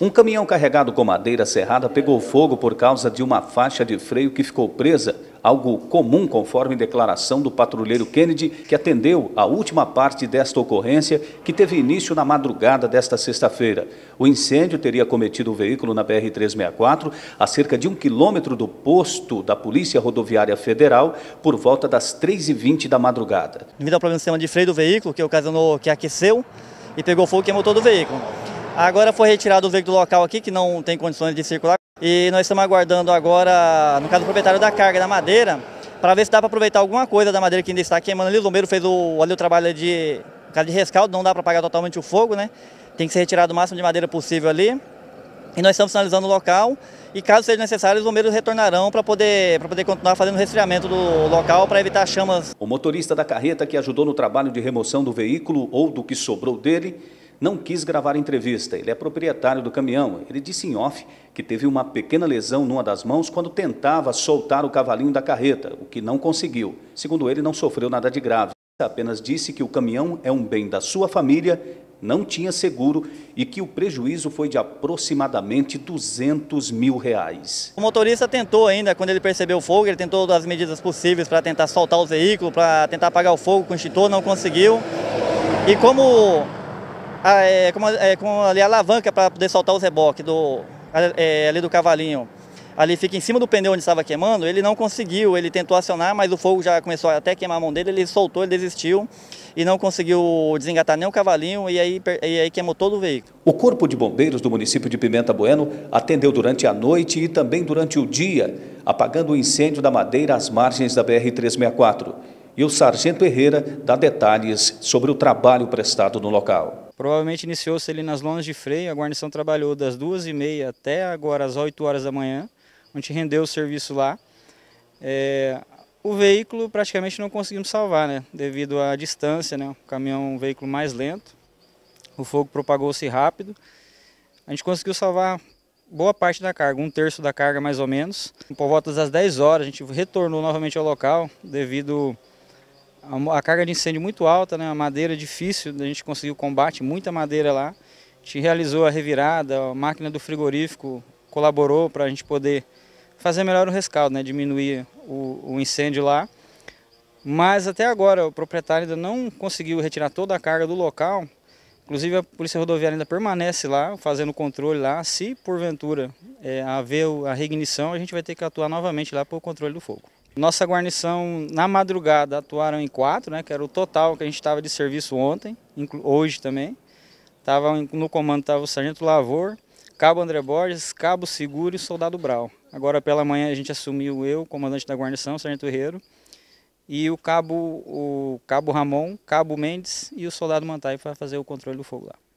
Um caminhão carregado com madeira serrada pegou fogo por causa de uma faixa de freio que ficou presa, algo comum conforme declaração do patrulheiro Kennedy, que atendeu a última parte desta ocorrência, que teve início na madrugada desta sexta-feira. O incêndio teria cometido o veículo na BR-364, a cerca de um quilômetro do posto da Polícia Rodoviária Federal, por volta das 3h20 da madrugada. Devido ao problema de freio do veículo, que ocasionou que aqueceu e pegou fogo e queimou todo o veículo. Agora foi retirado o veículo do local aqui, que não tem condições de circular. E nós estamos aguardando agora, no caso do proprietário da carga da madeira, para ver se dá para aproveitar alguma coisa da madeira que ainda está queimando ali. O lombeiro fez o, ali o trabalho de, de rescaldo, não dá para apagar totalmente o fogo, né? Tem que ser retirado o máximo de madeira possível ali. E nós estamos finalizando o local e caso seja necessário, os bombeiros retornarão para poder, poder continuar fazendo o resfriamento do local para evitar chamas. O motorista da carreta que ajudou no trabalho de remoção do veículo ou do que sobrou dele não quis gravar a entrevista. Ele é proprietário do caminhão. Ele disse em off que teve uma pequena lesão numa das mãos quando tentava soltar o cavalinho da carreta, o que não conseguiu. Segundo ele, não sofreu nada de grave. Apenas disse que o caminhão é um bem da sua família, não tinha seguro e que o prejuízo foi de aproximadamente 200 mil reais. O motorista tentou ainda, quando ele percebeu o fogo, ele tentou todas as medidas possíveis para tentar soltar o veículo, para tentar apagar o fogo com o extintor, não conseguiu. E como ah, é, com, a, é, com ali a alavanca para poder soltar os reboques do, é, ali do cavalinho. Ali fica em cima do pneu onde estava queimando, ele não conseguiu, ele tentou acionar, mas o fogo já começou até queimar a mão dele, ele soltou, ele desistiu e não conseguiu desengatar nem o cavalinho e aí, e aí queimou todo o veículo. O Corpo de Bombeiros do município de Pimenta Bueno atendeu durante a noite e também durante o dia, apagando o incêndio da madeira às margens da BR-364. E o Sargento Herrera dá detalhes sobre o trabalho prestado no local. Provavelmente iniciou-se ali nas lonas de freio, a guarnição trabalhou das duas e meia até agora às 8 horas da manhã, onde rendeu o serviço lá. É, o veículo praticamente não conseguimos salvar, né? Devido à distância, né? O caminhão é um veículo mais lento, o fogo propagou-se rápido. A gente conseguiu salvar boa parte da carga, um terço da carga mais ou menos. Por volta das 10 horas a gente retornou novamente ao local devido a, carga de incêndio muito alta, né? a madeira difícil, a gente conseguiu combate, muita madeira lá. A gente realizou a revirada, a máquina do frigorífico colaborou para a gente poder fazer melhor o rescaldo, né? diminuir o, o incêndio lá. Mas até agora o proprietário ainda não conseguiu retirar toda a carga do local. Inclusive a Polícia Rodoviária ainda permanece lá, fazendo controle lá. Se porventura é, haver a reignição, a gente vai ter que atuar novamente lá para o controle do fogo. Nossa guarnição, na madrugada, atuaram em quatro, né, que era o total que a gente estava de serviço ontem, hoje também. Tava, no comando estava o Sargento Lavor, Cabo André Borges, Cabo Seguro e Soldado Brau. Agora pela manhã a gente assumiu eu, comandante da guarnição, Sargento Herreiro, e o Cabo, o Cabo Ramon, Cabo Mendes e o Soldado Mantai para fazer o controle do fogo lá.